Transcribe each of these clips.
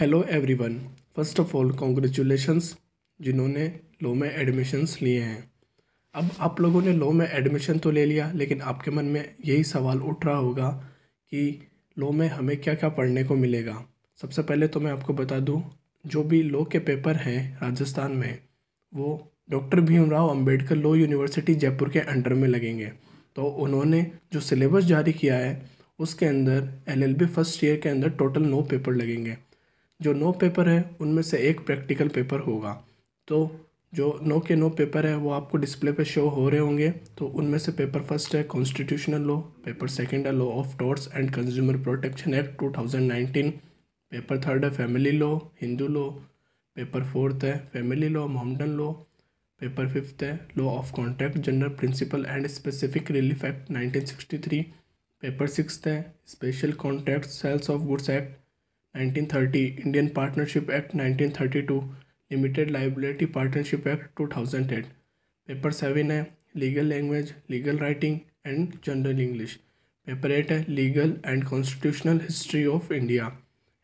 hello everyone first of all congratulations जिन्होंने law में admissions लिए हैं अब आप लोगों ने लॉ में एडमिशन तो ले लिया लेकिन आपके मन में यही सवाल उठ रहा होगा कि लॉ में हमें क्या क्या पढ़ने को मिलेगा सबसे पहले तो मैं आपको बता दूं जो भी लॉ के पेपर हैं राजस्थान में वो doctor Bhimrao Ambedkar law university Jaipur के अंडर में लगेंगे तो उन्होंने जो सिलेबस जारी किया है उसके अंदर एलएलबी फर्स्ट ईयर के अंदर टोटल नौ पेपर लगेंगे जो नो पेपर है उनमें से एक प्रैक्टिकल पेपर होगा तो जो नो के नो पेपर है वो आपको डिस्प्ले पे शो हो रहे होंगे तो उनमें से पेपर फर्स्ट है कॉन्स्टिट्यूशनल लॉ पेपर सेकंड है law of torts and consumer protection act 2019 paper third है family law Hindu law paper fourth है family law Mohammedan law paper fifth है law of contract general principle and specific relief act nineteen paper six है special contract sales of goods act 1930 Indian partnership act 1932 limited liability partnership act 2008 paper seven है legal language legal writing and general English paper eight है legal and constitutional history of India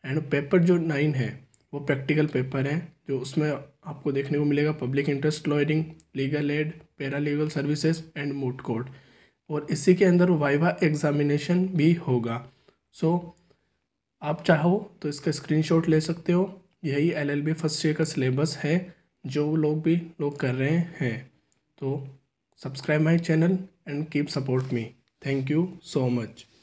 and paper जो nine है वो practical paper है जो उसमें आपको देखने को मिलेगा public interest lawyering legal aid paralegal services and moot court और इसी के अंदर वाइवा एग्जामिनेशन भी होगा सो so, आप चाहो तो इसका स्क्रीनशॉट ले सकते हो यही एलएलबी फर्स्ट ईयर का सिलेबस है जो लोग भी लोग कर रहे हैं तो subscribe my channel and keep support me thank you so much